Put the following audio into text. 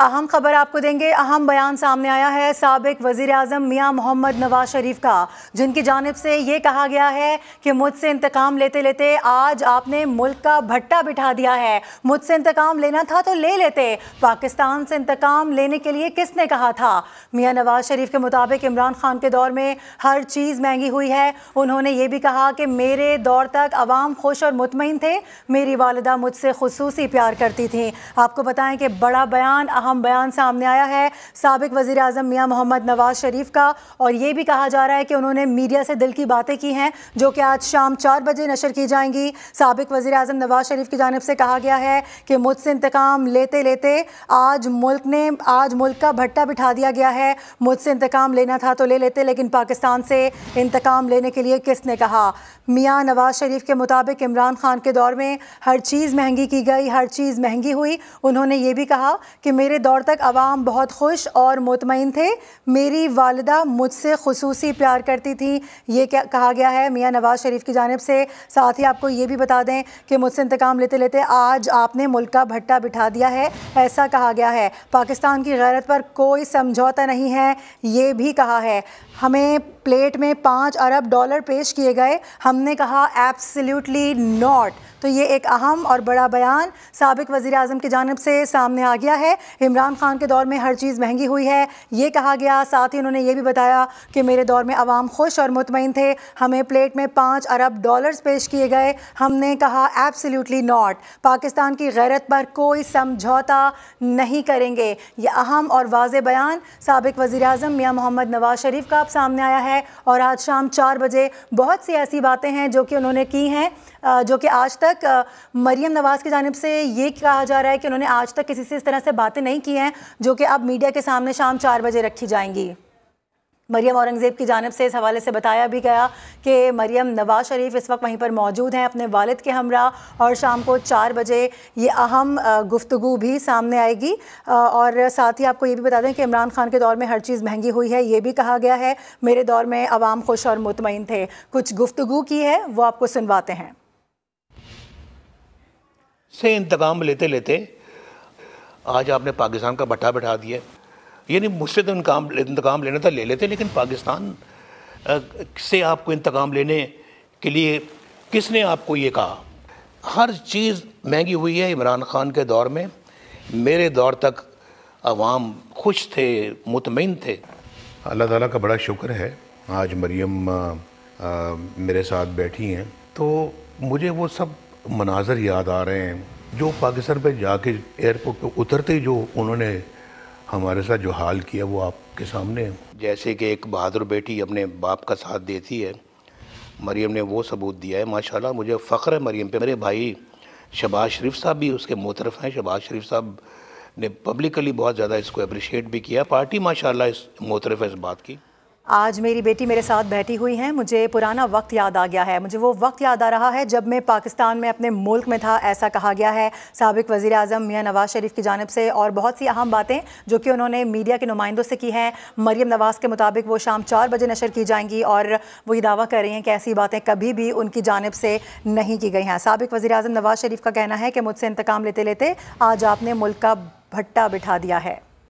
अहम खबर आपको देंगे अहम बयान सामने आया है सबक वज़ी अजम मियाँ मोहम्मद नवाज शरीफ का जिनकी जानब से ये कहा गया है कि मुझसे इंतकाम लेते लेते आज आपने मुल्क का भट्टा बिठा दिया है मुझसे इंतकाम लेना था तो ले लेते पाकिस्तान से इंतकाम लेने के लिए किसने कहा था मियाँ नवाज शरीफ के मुताबिक इमरान खान के दौर में हर चीज़ महंगी हुई है उन्होंने ये भी कहा कि मेरे दौर तक आवाम खुश और मुतमिन थे मेरी वालदा मुझसे खसूसी प्यार करती थी आपको बताएँ कि बड़ा बयान अहम बयान सामने आया है सबक वज़ी अजम मियाँ मोहम्मद नवाज़ शरीफ का और ये भी कहा जा रहा है कि उन्होंने मीडिया से दिल की बातें की हैं जो कि आज शाम चार बजे नशर की जाएंगी सबक वज़ी अजम नवाज़ शरीफ की जानब से कहा गया है कि मुझसे इंतकाम लेते लेते आज मुल्क ने आज मुल्क का भट्टा बिठा दिया गया है मुझसे इंतकाम लेना था तो ले लेते लेकिन पाकिस्तान से इंतकाम लेने के लिए किसने कहा मियाँ नवाज़ शरीफ के मुताबिक इमरान खान के दौर में हर चीज़ महंगी की गई हर चीज़ महंगी हुई उन्होंने ये भी कहा कि मेरे मेरे दौर तक आवाम बहुत खुश और मुतमिन थे मेरी वालदा मुझसे खसूसी प्यार करती थी ये क्या कहा गया है मियाँ नवाज़ शरीफ की जानब से साथ ही आपको ये भी बता दें कि मुझसे इंतकाम लेते लेते आज आपने मुल्क का भट्टा बिठा दिया है ऐसा कहा गया है पाकिस्तान की गैरत पर कोई समझौता नहीं है ये भी कहा है हमें प्लेट में पाँच अरब डॉलर पेश किए गए हमने कहा एब्सल्यूटली नॉट तो ये एक अहम और बड़ा बयान सबक वज़ी अजम की जानब से सामने आ गया है इमरान खान के दौर में हर चीज़ महंगी हुई है ये कहा गया साथ ही उन्होंने ये भी बताया कि मेरे दौर में आवाम खुश और मुतमिन थे हमें प्लेट में पाँच अरब डॉलर्स पेश किए गए हमने कहा एब्सल्यूटली नॉट पाकिस्तान की गैरत पर कोई समझौता नहीं करेंगे ये अहम और वाज बयान सबक वज़ी अजम मियाँ मोहम्मद नवाज शरीफ का अब सामने आया है है और आज शाम चार बजे बहुत सी ऐसी बातें हैं जो कि उन्होंने की हैं जो कि आज तक मरियम नवाज़ की जानब से ये कहा जा रहा है कि उन्होंने आज तक किसी से इस तरह से बातें नहीं की हैं जो कि अब मीडिया के सामने शाम चार बजे रखी जाएंगी मरियम औरंगज़ेब की जानब से इस हवाले से बताया भी गया कि मरियम नवाज़ शरीफ इस वक्त वहीं पर मौजूद हैं अपने वालद के हमरा और शाम को चार बजे ये अहम गुफ्तु भी सामने आएगी और साथ ही आपको ये भी बता दें कि इमरान खान के दौर में हर चीज़ महंगी हुई है ये भी कहा गया है मेरे दौर में आवाम खुश और मुतमिन थे कुछ गुफ्तु की है वो आपको सुनवाते हैं से इंतकाम लेते लेते आज आपने पाकिस्तान का भट्टा बैठा दिया यानी मुझसे तो इनकाम इंतकाम लेना था ले लेते लेकिन पाकिस्तान से आपको इंतकाम लेने के लिए किसने आपको ये कहा हर चीज़ महंगी हुई है इमरान खान के दौर में मेरे दौर तक आवाम खुश थे मुतमिन थे अल्लाह ताला का बड़ा शुक्र है आज मरियम आ, मेरे साथ बैठी हैं तो मुझे वो सब मनाजर याद आ रहे हैं जो पाकिस्तान पे जाके एयरपोर्ट पे उतरते ही जो उन्होंने हमारे साथ जो हाल किया वो आपके सामने है जैसे कि एक बहादुर बेटी अपने बाप का साथ देती है मरियम ने वो सबूत दिया है माशाल्लाह मुझे फ़ख्र है मरीम पे मेरे भाई शबाज शरीफ साहब भी उसके मोतरफ हैं शबाज शरीफ साहब ने पब्लिकली बहुत ज़्यादा इसको अप्रिशिएट भी किया पार्टी माशाल्लाह इस मोतरफ है इस बात की आज मेरी बेटी मेरे साथ बैठी हुई हैं मुझे पुराना वक्त याद आ गया है मुझे वो वक्त याद आ रहा है जब मैं पाकिस्तान में अपने मुल्क में था ऐसा कहा गया है सबक वज़ी अजम मियाँ नवाज़ शरीफ की जानब से और बहुत सी अहम बातें जो कि उन्होंने मीडिया के नुमाइंदों से की हैं मरीम नवाज़ के मुताबिक वो शाम चार बजे नशर की जाएंगी और वो ये दावा कर रही हैं कि ऐसी बातें कभी भी उनकी जानब से नहीं की गई हैं सबक वज़ी अजम नवाज़ शरीफ का कहना है कि मुझसे इंतकाम लेते लेते आज आपने मुल्क का भट्टा बिठा दिया है